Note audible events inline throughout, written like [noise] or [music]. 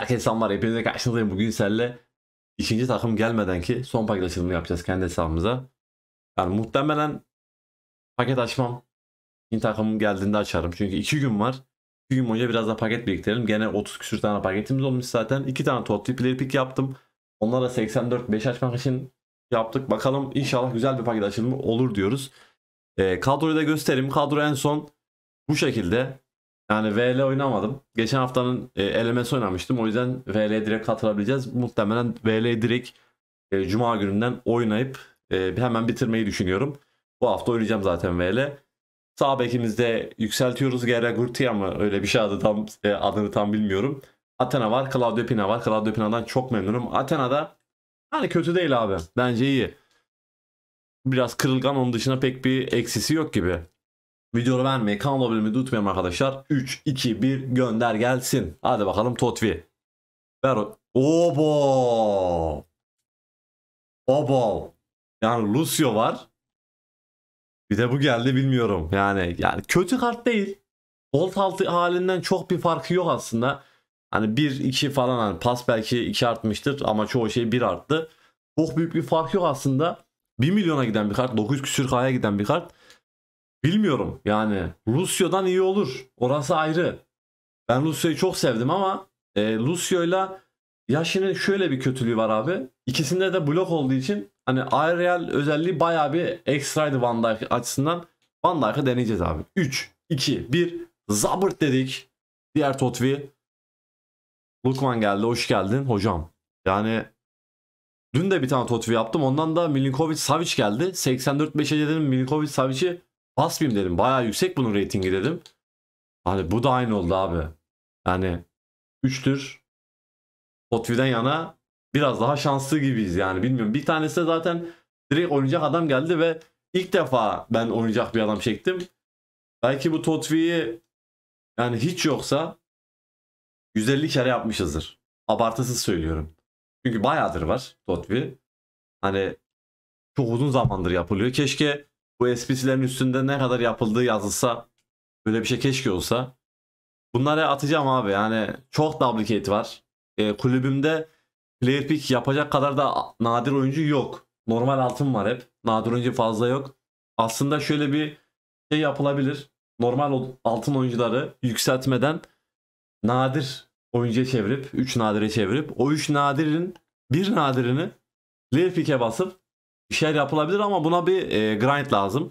Herkese selamlar. Hepinize karşınızdayım. Bugün sizlerle ikinci takım gelmeden ki son paket açılımını yapacağız kendi hesabımıza. Yani muhtemelen paket açmam. İkinci takım geldiğinde açarım. Çünkü iki gün var. 2 gün boyunca biraz da paket biriktirelim. Gene 30 küsür tane paketimiz olmuş zaten. iki tane totli player pick yaptım. Onlara 84 5 açmak için yaptık. Bakalım inşallah güzel bir paket açılımı olur diyoruz. E, kadroyu da göstereyim. Kadro en son bu şekilde. Yani VL oynamadım. Geçen haftanın e, LMS oynamıştım. O yüzden VL direkt katılabileceğiz. Muhtemelen VL direkt e, Cuma gününden oynayıp e, hemen bitirmeyi düşünüyorum. Bu hafta oynayacağım zaten VL. Sağ bekimizde yükseltiyoruz. Gera Gurtia mı? Öyle bir şey adı tam, e, adını tam bilmiyorum. Athena var. Claudio Pina var. Claudio Pina'dan çok memnunum. Athena da hani kötü değil abi. Bence iyi. Biraz kırılgan onun dışında pek bir eksisi yok gibi. Videoyu beğenmeyi, kanal abone olmayı unutmayalım arkadaşlar. 3, 2, 1 gönder gelsin. Hadi bakalım Totvi. Ver o. Obo. Obo. Yani Lucio var. Bir de bu geldi bilmiyorum. Yani yani kötü kart değil. Volt altı halinden çok bir farkı yok aslında. Hani 1 2 falan hani pas belki 2 artmıştır ama çoğu şey 1 arttı. Çok büyük bir fark yok aslında. 1 milyona giden bir kart, 9 küsür kaya giden bir kart. Bilmiyorum yani Rusya'dan iyi olur. Orası ayrı. Ben Lucio'yu çok sevdim ama e, Lucio'yla Yashin'in şöyle bir kötülüğü var abi. İkisinde de blok olduğu için hani Arial özelliği baya bir ekstraydı Van Dijk açısından. Van Dijk'ı deneyeceğiz abi. 3, 2, 1 zabırt dedik. Diğer Totvi. Lukman geldi. Hoş geldin hocam. Yani dün de bir tane Totvi yaptım. Ondan da Milinkovic Savic geldi. 84-5'e dedim Milinkovic Savic'i Basmayayım dedim. Bayağı yüksek bunun reytingi dedim. Hani bu da aynı oldu abi. Yani 3'tür. Potvi'den yana biraz daha şanslı gibiyiz yani bilmiyorum. Bir tanesi de zaten direkt oynayacak adam geldi ve ilk defa ben oynayacak bir adam çektim. Belki bu Totvi'yi yani hiç yoksa 150 kere yapmışızdır. Abartısız söylüyorum. Çünkü bayağıdır var Totvi. Hani çok uzun zamandır yapılıyor. Keşke bu SPC'lerin üstünde ne kadar yapıldığı yazılsa böyle bir şey keşke olsa. Bunları atacağım abi yani çok duplicate var. E, kulübümde player pick yapacak kadar da nadir oyuncu yok. Normal altın var hep. Nadir oyuncu fazla yok. Aslında şöyle bir şey yapılabilir. Normal altın oyuncuları yükseltmeden nadir oyuncuya çevirip 3 nadire çevirip o 3 nadirin bir nadirini player pick'e basıp bir şeyler yapılabilir ama buna bir e, grind lazım.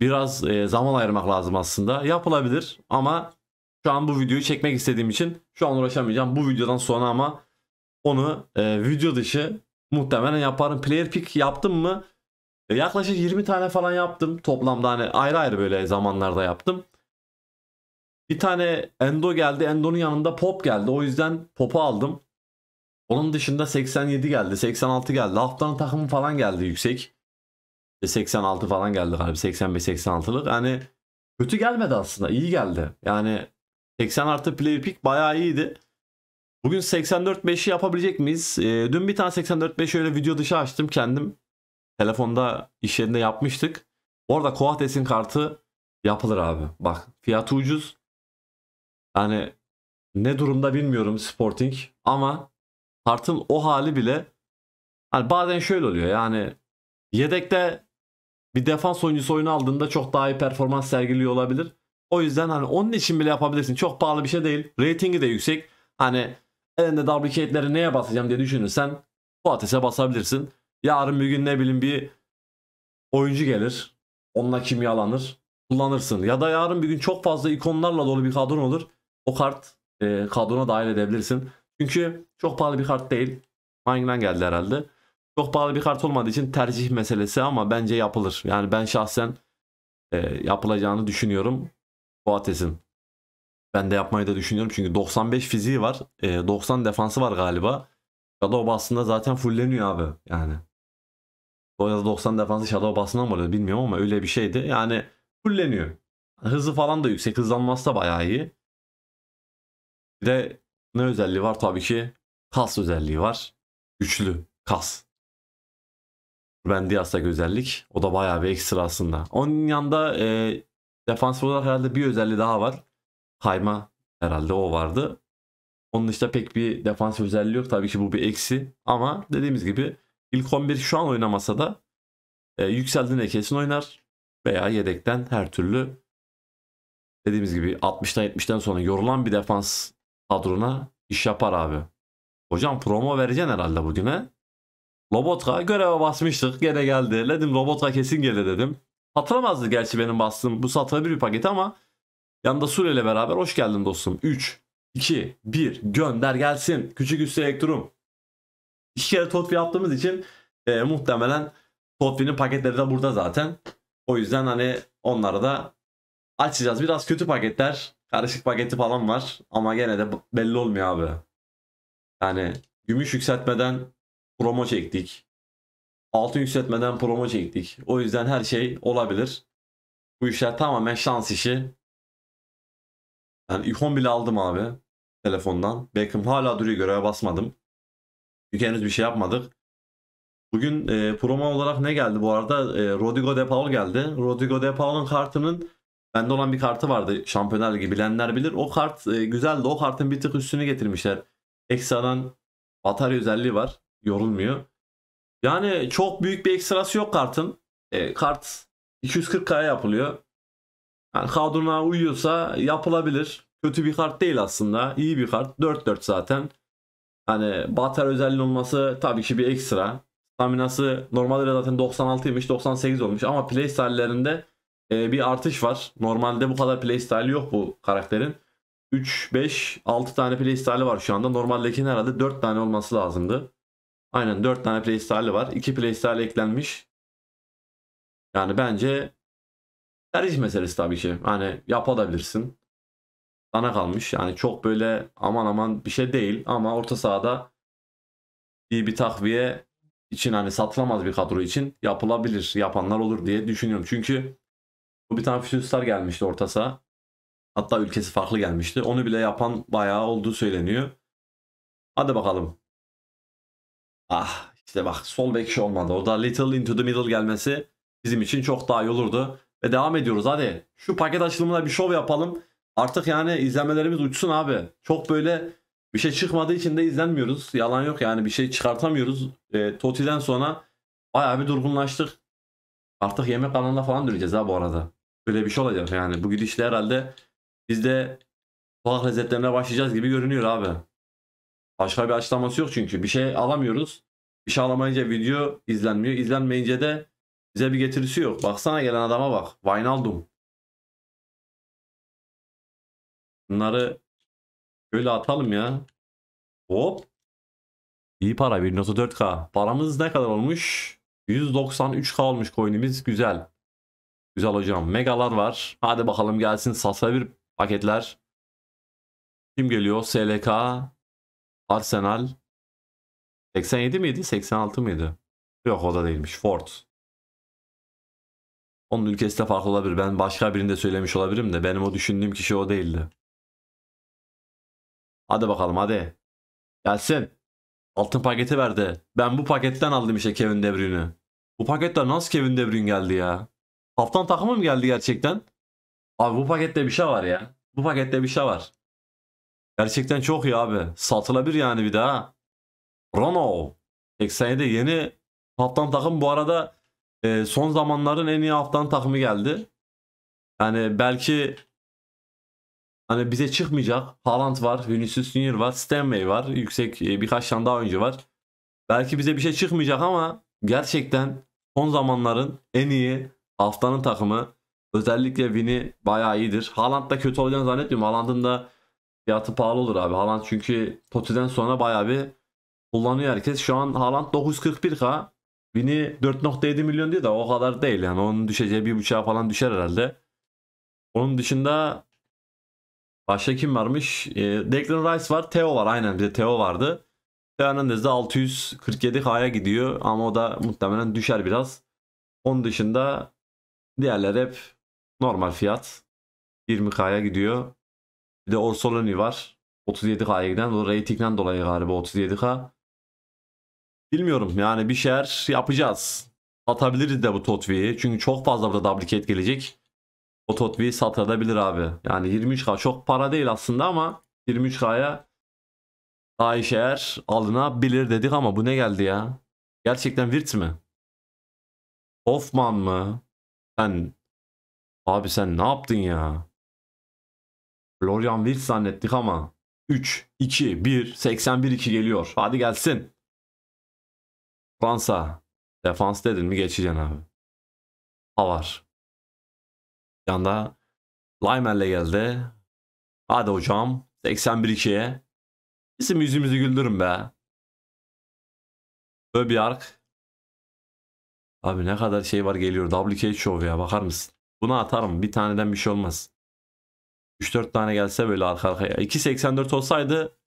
Biraz e, zaman ayırmak lazım aslında. Yapılabilir ama şu an bu videoyu çekmek istediğim için şu an uğraşamayacağım. Bu videodan sonra ama onu e, video dışı muhtemelen yaparım. Player pick yaptım mı? E, yaklaşık 20 tane falan yaptım. Toplamda hani ayrı ayrı böyle zamanlarda yaptım. Bir tane Endo geldi. Endo'nun yanında Pop geldi. O yüzden Pop'u aldım. Onun dışında 87 geldi, 86 geldi. Haftanın takımı falan geldi yüksek. 86 e, falan geldi galiba. 85-86'lık. Yani kötü gelmedi aslında. iyi geldi. Yani 80 artı player pick bayağı iyiydi. Bugün 84-5'i yapabilecek miyiz? E, dün bir tane 84-5 öyle video dışı açtım kendim. Telefonda iş yerinde yapmıştık. Orada Coates'in kartı yapılır abi. Bak fiyatı ucuz. Yani ne durumda bilmiyorum Sporting ama Tart'ın o hali bile hani bazen şöyle oluyor yani yedekte bir defans oyuncusu oyunu aldığında çok daha iyi performans sergiliyor olabilir. O yüzden hani onun için bile yapabilirsin. Çok pahalı bir şey değil. Ratingi de yüksek. Hani elinde WK'leri neye basacağım diye düşünürsen atese basabilirsin. Yarın bir gün ne bileyim bir oyuncu gelir. Onunla kimyalanır. Kullanırsın. Ya da yarın bir gün çok fazla ikonlarla dolu bir kadron olur. O kart e, kadrona dahil edebilirsin. Çünkü çok pahalı bir kart değil. Mine'dan geldi herhalde. Çok pahalı bir kart olmadığı için tercih meselesi ama bence yapılır. Yani ben şahsen e, yapılacağını düşünüyorum. Boates'in. Ben de yapmayı da düşünüyorum çünkü 95 fiziği var. E, 90 defansı var galiba. Shadow aslında zaten fullleniyor abi yani. o Dolayısıyla 90 defansı Shadow basına mı oluyor bilmiyorum ama öyle bir şeydi. Yani fulleniyor. Hızı falan da yüksek. Hızlanması da bayağı iyi. Bir de ne özelliği var? Tabii ki kas özelliği var. Güçlü kas. Ben Dias'taki özellik. O da bayağı bir ekstra aslında. Onun yanında e, defans olarak herhalde bir özelliği daha var. Kayma herhalde o vardı. Onun dışında pek bir defans özelliği yok. Tabii ki bu bir eksi. Ama dediğimiz gibi ilk 11 şu an oynamasa da e, yükseldiğinde kesin oynar. Veya yedekten her türlü dediğimiz gibi 60'tan 70'ten sonra yorulan bir defans kadrona iş yapar abi. Hocam promo vereceksin herhalde bugüne. Robotka göreve basmıştık gene geldi. Dedim Robotka kesin gelir dedim. Hatırlamazdı gerçi benim bastığım bu satır bir paket ama yanında Sule ile beraber hoş geldin dostum. 3, 2, 1 gönder gelsin. Küçük üstü elektrum. İki kere Totfi yaptığımız için e, muhtemelen Totfi'nin paketleri de burada zaten. O yüzden hani onları da açacağız. Biraz kötü paketler Karışık paketi falan var ama gene de belli olmuyor abi. Yani gümüş yükseltmeden promo çektik. Altın yükseltmeden promo çektik. O yüzden her şey olabilir. Bu işler tamamen şans işi. Yani ikon bile aldım abi telefondan. Beckham hala duruyor göreve basmadım. Çünkü henüz bir şey yapmadık. Bugün e, promo olarak ne geldi bu arada? E, Rodrigo De Paul geldi. Rodrigo De Paul'un kartının Bende olan bir kartı vardı Şampiyonlar gibi bilenler bilir. O kart e, güzeldi. O kartın bir tık üstünü getirmişler. Ekstradan batarya özelliği var. Yorulmuyor. Yani çok büyük bir ekstrası yok kartın. E, kart 240K'ya yapılıyor. Yani kadrona uyuyorsa yapılabilir. Kötü bir kart değil aslında. İyi bir kart. 4-4 zaten. Hani batar özelliği olması tabii ki bir ekstra. Staminası normalde zaten 96'ymış 98 olmuş ama playstyle'lerinde e, bir artış var. Normalde bu kadar playstyle yok bu karakterin. 3, 5, 6 tane playstyle'ı var şu anda. Normaldekinin herhalde 4 tane olması lazımdı. Aynen 4 tane playstyle'ı var. 2 playstyle eklenmiş. Yani bence tercih meselesi tabii ki. Hani yapabilirsin. Sana kalmış. Yani çok böyle aman aman bir şey değil ama orta sahada iyi bir takviye için hani satılamaz bir kadro için yapılabilir. Yapanlar olur diye düşünüyorum. Çünkü bu bir tane Füsurstar gelmişti orta saha. Hatta ülkesi farklı gelmişti. Onu bile yapan bayağı olduğu söyleniyor. Hadi bakalım. Ah işte bak sol bek şey olmadı. da little into the middle gelmesi bizim için çok daha iyi olurdu. Ve devam ediyoruz hadi. Şu paket açılımına bir şov yapalım. Artık yani izlenmelerimiz uçsun abi. Çok böyle bir şey çıkmadığı için de izlenmiyoruz. Yalan yok yani bir şey çıkartamıyoruz. E, Toti'den sonra bayağı bir durgunlaştık. Artık yemek alanına falan döneceğiz ha bu arada. Böyle bir şey olacak yani. Bu gidişle herhalde biz de sokak lezzetlerine başlayacağız gibi görünüyor abi. Başka bir açıklaması yok çünkü. Bir şey alamıyoruz. Bir şey alamayınca video izlenmiyor. İzlenmeyince de bize bir getirisi yok. Baksana gelen adama bak. Wijnaldum. Bunları böyle atalım ya. Hop. İyi para 1.4K. Paramız ne kadar olmuş? 193K olmuş coin'imiz. Güzel. Güzel hocam. Megalar var. Hadi bakalım gelsin. Sasa bir paketler. Kim geliyor? SLK. Arsenal. 87 miydi? 86 mıydı? Yok o da değilmiş. Ford. Onun ülkesi de farklı olabilir. Ben başka birinde söylemiş olabilirim de benim o düşündüğüm kişi o değildi. Hadi bakalım hadi. Gelsin. Altın paketi verdi. Ben bu paketten aldım işte Kevin De Bruyne'i. Bu paketler nasıl Kevin De Bruyne geldi ya? Haftan takımı mı geldi gerçekten? Abi bu pakette bir şey var ya. Bu pakette bir şey var. Gerçekten çok iyi abi. Satılabilir yani bir daha. Rono. 87 yeni haftan takım bu arada e, son zamanların en iyi haftan takımı geldi. Yani belki hani bize çıkmayacak. Haaland var, Vinicius Junior var, Stanley var. Yüksek e, birkaç tane daha önce var. Belki bize bir şey çıkmayacak ama gerçekten son zamanların en iyi Haftanın takımı. Özellikle Vini bayağı iyidir. Haaland da kötü olacağını zannetmiyorum. Haaland'ın da fiyatı pahalı olur abi. Haaland çünkü Totti'den sonra bayağı bir kullanıyor herkes. Şu an Haaland 941k. Vini 4.7 milyon diyor da o kadar değil yani. Onun düşeceği bir buçuğa falan düşer herhalde. Onun dışında başka kim varmış? Ee, Declan Rice var. Theo var aynen bir de Theo vardı. Fernandez de 647K'ya gidiyor ama o da muhtemelen düşer biraz. Onun dışında Diğerler hep normal fiyat. 20K'ya gidiyor. Bir de Orsolini var. 37K'ya giden. O ratingden dolayı galiba 37K. Bilmiyorum yani bir şeyler yapacağız. Satabiliriz de bu Totvi'yi. Çünkü çok fazla burada duplicate gelecek. O Totvi'yi satabilir abi. Yani 23K çok para değil aslında ama 23K'ya daha işe eğer alınabilir dedik ama bu ne geldi ya? Gerçekten Virt mi? Hoffman mı? Sen abi sen ne yaptın ya? Florian Wirtz zannettik ama 3 2 1 81 2 geliyor. Hadi gelsin. Fransa defans dedin mi geçeceksin abi. Var. Yanda Laimer'le geldi. Hadi hocam 81 2'ye. Bizim yüzümüzü güldürün be. Öbiyark Abi ne kadar şey var geliyor. WK Show ya bakar mısın? Bunu atarım. Bir taneden bir şey olmaz. 3-4 tane gelse böyle arka arkaya. 2.84 olsaydı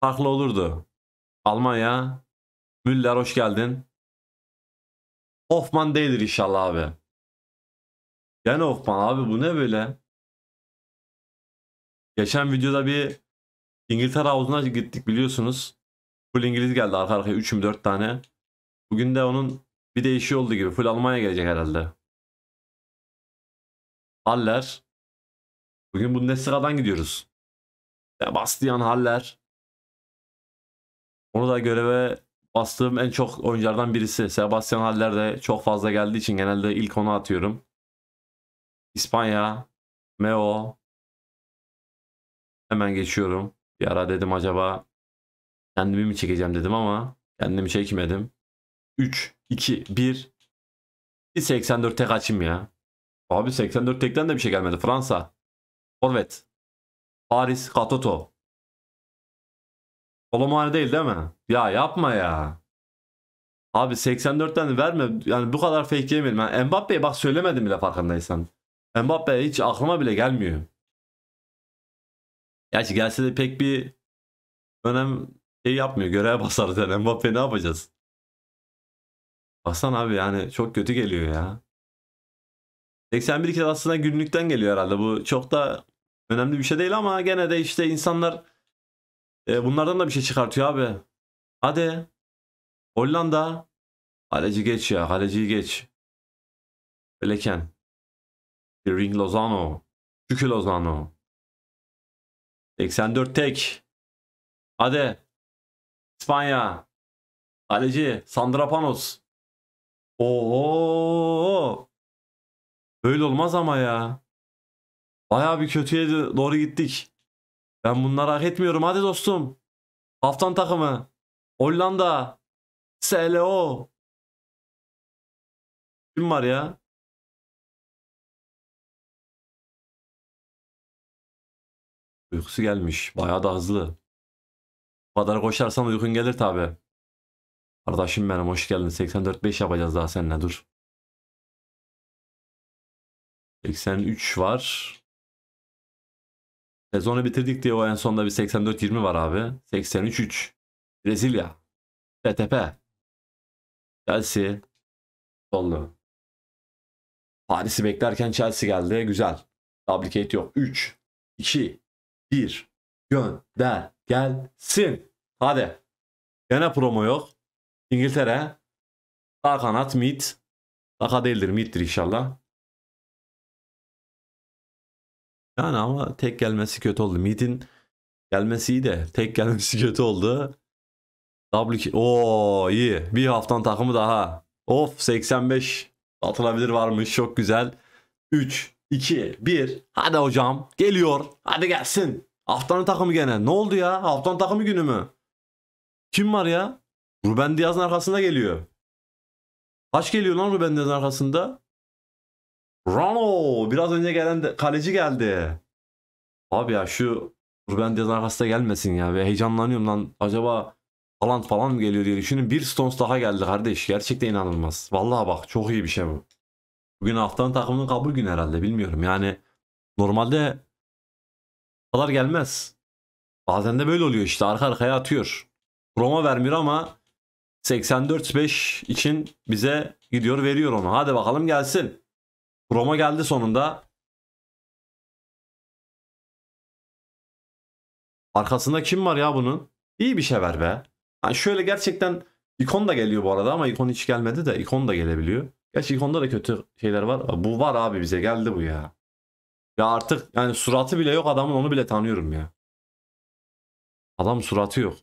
farklı olurdu. Almanya. Müller hoş geldin. Hoffman değildir inşallah abi. Yani Hoffman abi bu ne böyle? Geçen videoda bir İngiltere havuzuna gittik biliyorsunuz. Full İngiliz geldi arka arkaya 3'üm 4 tane. Bugün de onun bir de işi olduğu gibi full Almanya gelecek herhalde. Haller. Bugün bu ne sıradan gidiyoruz. Sebastian Haller. Onu da göreve bastığım en çok oyunculardan birisi. Sebastian Haller de çok fazla geldiği için genelde ilk onu atıyorum. İspanya, Meo. Hemen geçiyorum. Bir ara dedim acaba kendimi mi çekeceğim dedim ama kendimi çekmedim. 3. 2, 1. Bir 84 tek açayım ya. Abi 84 tekten de bir şey gelmedi. Fransa. Forvet. Paris Katoto. Kolomani değil değil mi? Ya yapma ya. Abi 84'ten verme. Yani bu kadar fake yemeyelim. Yani Mbappe'ye bak söylemedim bile farkındaysan. Mbappe hiç aklıma bile gelmiyor. Gerçi gelse de pek bir önem şey yapmıyor. Göreve basarız yani. Mbappe ne yapacağız? Hasan abi yani çok kötü geliyor ya. 81 kilo aslında günlükten geliyor herhalde. Bu çok da önemli bir şey değil ama gene de işte insanlar e, bunlardan da bir şey çıkartıyor abi. Hadi. Hollanda. Kaleci geç ya. Kaleciyi geç. Beleken. Ring Lozano. Şükür Lozano. 84 tek. Hadi. İspanya. Kaleci Sandra Panos. Oo. Böyle olmaz ama ya. Baya bir kötüye doğru gittik. Ben bunları hak etmiyorum. Hadi dostum. Haftan takımı. Hollanda. SLO. Kim var ya? Uykusu gelmiş. Baya da hızlı. Bu kadar koşarsan uykun gelir tabi. Kardeşim benim hoş geldin. 84.5 yapacağız daha seninle dur. 83 var. Sezonu bitirdik diye o en sonda bir 84-20 var abi. 83-3. Brezilya. TTP. Chelsea. Sollu. Paris'i beklerken Chelsea geldi. Güzel. Duplicate yok. 3, 2, 1. Gönder. Gelsin. Hadi. Gene promo yok. İngiltere. Sağ kanat mid. Saka değildir middir inşallah. Yani ama tek gelmesi kötü oldu. Mid'in gelmesi iyi de tek [laughs] gelmesi kötü oldu. W o iyi. Bir haftan takımı daha. Of 85 atılabilir varmış. Çok güzel. 3 2 1. Hadi hocam geliyor. Hadi gelsin. Haftanın takımı gene. Ne oldu ya? Haftanın takımı günü mü? Kim var ya? Ruben Diaz'ın arkasında geliyor. Kaç geliyor lan Ruben Diaz'ın arkasında? Rano biraz önce gelen de, kaleci geldi. Abi ya şu Ruben Diaz'ın arkasında gelmesin ya. Ve heyecanlanıyorum lan. Acaba Haaland falan mı geliyor diye düşünün. Bir Stones daha geldi kardeş. Gerçekten inanılmaz. Vallahi bak çok iyi bir şey bu. Bugün haftanın takımının kabul günü herhalde bilmiyorum. Yani normalde kadar gelmez. Bazen de böyle oluyor işte arka arkaya atıyor. Roma vermiyor ama 84.5 için bize gidiyor veriyor onu. Hadi bakalım gelsin. Roma geldi sonunda. Arkasında kim var ya bunun? İyi bir şey ver be. Yani şöyle gerçekten ikon da geliyor bu arada ama ikon hiç gelmedi de ikon da gelebiliyor. Gerçi ikonda da kötü şeyler var. Bu var abi bize geldi bu ya. Ya artık yani suratı bile yok adamın onu bile tanıyorum ya. Adam suratı yok.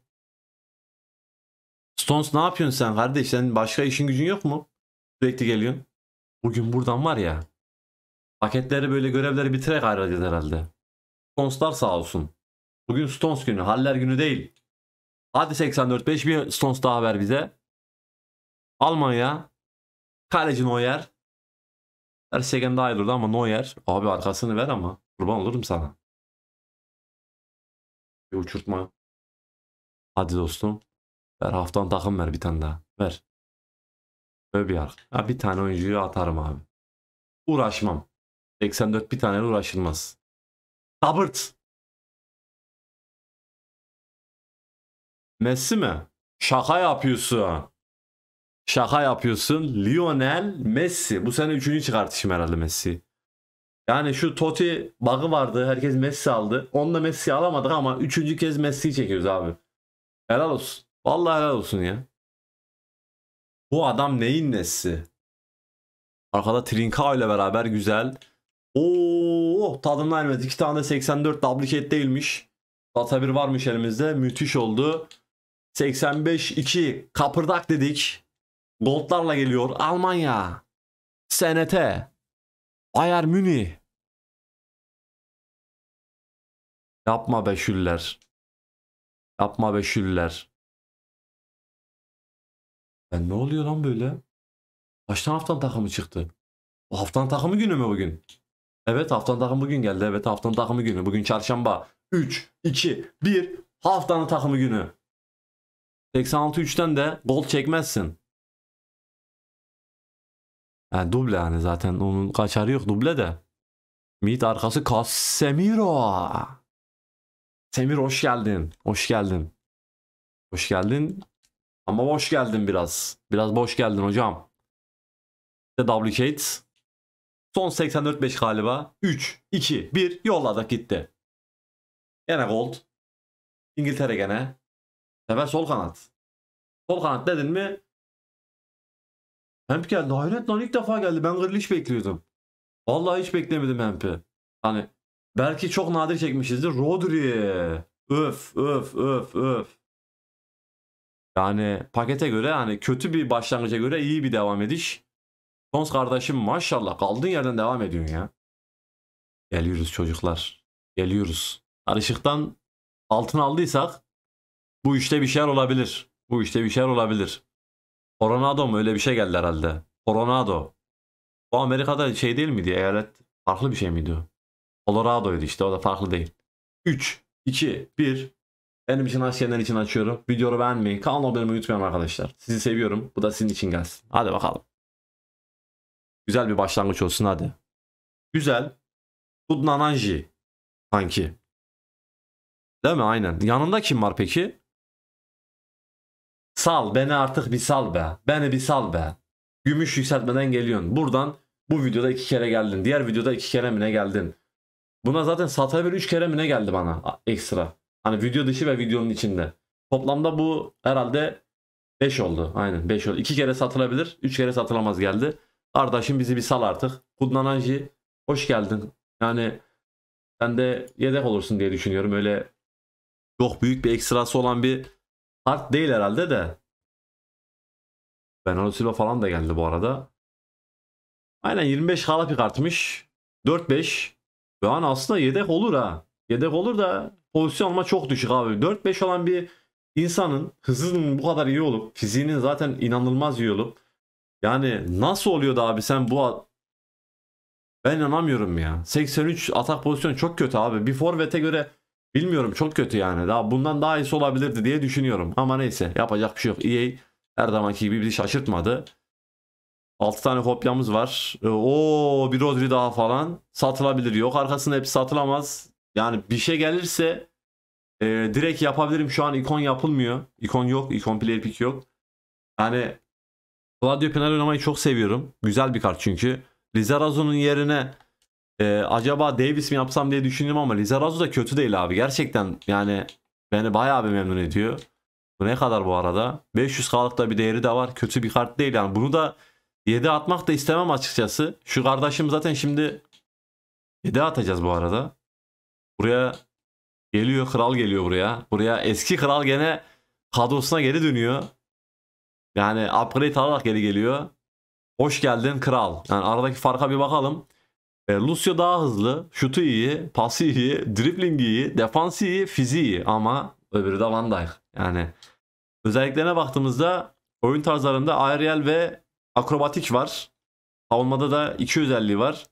Stones ne yapıyorsun sen kardeş? Sen başka işin gücün yok mu? Sürekli geliyorsun. Bugün buradan var ya. Paketleri böyle görevleri bitirerek ayrılacağız herhalde. Stones'lar sağ olsun. Bugün Stones günü. Haller günü değil. Hadi 84 5 bir Stones daha ver bize. Almanya. Kaleci Neuer. Her şeyden daha iyi durdu ama Neuer. Abi arkasını ver ama. Kurban olurum sana. Bir uçurtma. Hadi dostum. Ver haftan takım ver bir tane daha. Ver. Öyle bir ark. bir tane oyuncuyu atarım abi. Uğraşmam. 84 bir tane uğraşılmaz. Tabırt. Messi mi? Şaka yapıyorsun. Şaka yapıyorsun. Lionel Messi. Bu sene üçüncü çıkartışım herhalde Messi. Yani şu Totti bug'ı vardı. Herkes Messi aldı. da Messi alamadık ama üçüncü kez Messi'yi çekiyoruz abi. Helal olsun. Vallahi helal olsun ya. Bu adam neyin nesi? Arkada Trinka ile beraber güzel. Oo, oh, tadımdan vermedi. İki tane de 84 duplicate değilmiş. Data bir varmış elimizde. Müthiş oldu. 85-2 kapırdak dedik. Goldlarla geliyor. Almanya. SNT. Bayern Münih. Yapma be şüller. Yapma be şüller. Ben ne oluyor lan böyle? Kaçtan haftan takımı çıktı? O haftan takımı günü mü bugün? Evet haftan takımı bugün geldi. Evet haftan takımı günü. Bugün çarşamba. 3, 2, 1 haftanın takımı günü. 86-3'ten de gol çekmezsin. Yani duble yani zaten onun kaçarı yok duble de. Mid arkası Casemiro. Semir hoş geldin. Hoş geldin. Hoş geldin. Ama boş geldin biraz. Biraz boş geldin hocam. İşte duplicate. Son 84-5 galiba. 3, 2, 1 yolladık gitti. Yine gold. İngiltere gene. Sefer sol kanat. Sol kanat dedin mi? Hemp geldi. Hayret lan ilk defa geldi. Ben Grealish bekliyordum. Vallahi hiç beklemedim Hemp'i. Hani belki çok nadir çekmişizdir. Rodri. Öf öf öf öf. Yani pakete göre hani kötü bir başlangıca göre iyi bir devam ediş. Jones kardeşim maşallah kaldığın yerden devam ediyorsun ya. Geliyoruz çocuklar. Geliyoruz. Karışıktan altın aldıysak bu işte bir şeyler olabilir. Bu işte bir şeyler olabilir. Coronado mu öyle bir şey geldi herhalde. Coronado. Bu Amerika'da şey değil miydi? Eyalet farklı bir şey miydi o? Colorado'ydu işte o da farklı değil. 3, 2, 1. Benim için açmayanlar için açıyorum. Videoyu beğenmeyi, kanalıma abone olmayı unutmayın arkadaşlar. Sizi seviyorum. Bu da sizin için gelsin. Hadi bakalım. Güzel bir başlangıç olsun hadi. Güzel. Kudnananji. Sanki. Değil mi? Aynen. Yanında kim var peki? Sal beni artık bir sal be. Beni bir sal be. Gümüş yükseltmeden geliyorsun. Buradan bu videoda iki kere geldin. Diğer videoda iki kere mi ne geldin? Buna zaten satabilir üç kere mi ne geldi bana ekstra. Hani video dışı ve videonun içinde. Toplamda bu herhalde 5 oldu. Aynen 5 oldu. 2 kere satılabilir. 3 kere satılamaz geldi. Kardeşim bizi bir sal artık. Kudnananji hoş geldin. Yani sen de yedek olursun diye düşünüyorum. Öyle çok büyük bir ekstrası olan bir kart değil herhalde de. Bernardo Silva falan da geldi bu arada. Aynen 25 hala bir 4-5. Şu an aslında yedek olur ha. Yedek olur da pozisyon alma çok düşük abi. 4-5 olan bir insanın hızının bu kadar iyi olup fiziğinin zaten inanılmaz iyi olup yani nasıl oluyor da abi sen bu ben inanamıyorum ya. 83 atak pozisyonu çok kötü abi. Bir forvete göre bilmiyorum çok kötü yani. Daha bundan daha iyisi olabilirdi diye düşünüyorum. Ama neyse yapacak bir şey yok. EA her zamanki gibi bizi şaşırtmadı. 6 tane kopyamız var. E, o bir Rodri daha falan satılabilir. Yok arkasında hepsi satılamaz. Yani bir şey gelirse e, direkt yapabilirim. Şu an ikon yapılmıyor. İkon yok. İkon player pick yok. Yani Claudio Pinal oynamayı çok seviyorum. Güzel bir kart çünkü. Lizarazo'nun yerine e, acaba Davis mi yapsam diye düşündüm ama Lizarazo da kötü değil abi. Gerçekten yani beni bayağı bir memnun ediyor. Bu ne kadar bu arada? 500 kalıkta bir değeri de var. Kötü bir kart değil yani. Bunu da 7 atmak da istemem açıkçası. Şu kardeşim zaten şimdi 7 atacağız bu arada. Buraya geliyor kral geliyor buraya. Buraya eski kral gene kadrosuna geri dönüyor. Yani upgrade alarak geri geliyor. Hoş geldin kral. Yani aradaki farka bir bakalım. E, Lucio daha hızlı. Şutu iyi, pası iyi, dribling iyi, defansı iyi, fiziği iyi. Ama öbürü de Van Dijk. Yani özelliklerine baktığımızda oyun tarzlarında aerial ve akrobatik var. Savunmada da iki özelliği var.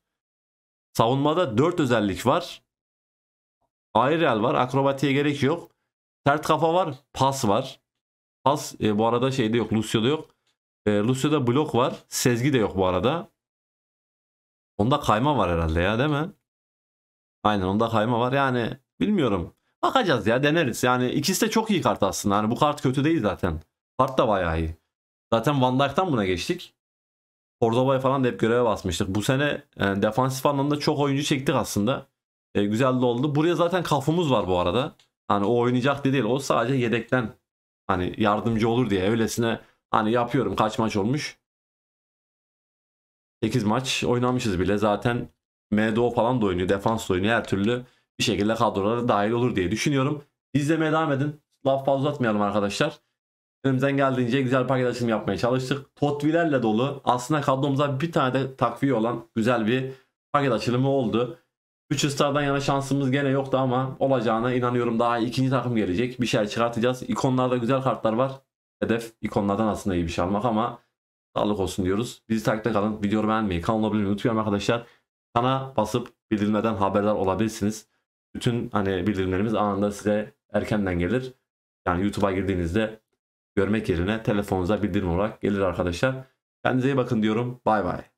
Savunmada dört özellik var. Aerial var. Akrobatiğe gerek yok. Sert kafa var. Pas var. Pas e, bu arada şeyde yok. Lucio'da yok. E, Lucio'da blok var. Sezgi de yok bu arada. Onda kayma var herhalde ya değil mi? Aynen onda kayma var. Yani bilmiyorum. Bakacağız ya deneriz. Yani ikisi de çok iyi kart aslında. Yani bu kart kötü değil zaten. Kart da bayağı iyi. Zaten Van Dijk'tan buna geçtik. Cordoba'yı falan da hep göreve basmıştık. Bu sene yani e, defansif anlamda çok oyuncu çektik aslında. E, güzel de oldu. Buraya zaten kafumuz var bu arada. Hani o oynayacak diye değil. O sadece yedekten hani yardımcı olur diye öylesine hani yapıyorum. Kaç maç olmuş? 8 maç oynamışız bile. Zaten MDO falan da oynuyor. Defans da oynuyor. Her türlü bir şekilde kadrolara dahil olur diye düşünüyorum. İzlemeye devam edin. Laf fazla uzatmayalım arkadaşlar. Elimizden geldiğince güzel paket açılımı yapmaya çalıştık. Totvilerle dolu. Aslında kadromuza bir tane de takviye olan güzel bir paket açılımı oldu. 3 stardan yana şansımız gene yoktu ama olacağına inanıyorum. Daha ikinci takım gelecek. Bir şey çıkartacağız. İkonlarda güzel kartlar var. Hedef ikonlardan aslında iyi bir şey almak ama sağlık olsun diyoruz. Bizi takipte kalın. Videoyu beğenmeyi, kanalı abone olmayı unutmayın arkadaşlar. Kana basıp bildirimlerden haberdar olabilirsiniz. Bütün hani bildirimlerimiz anında size erkenden gelir. Yani YouTube'a girdiğinizde görmek yerine telefonunuza bildirim olarak gelir arkadaşlar. Kendinize iyi bakın diyorum. Bay bay.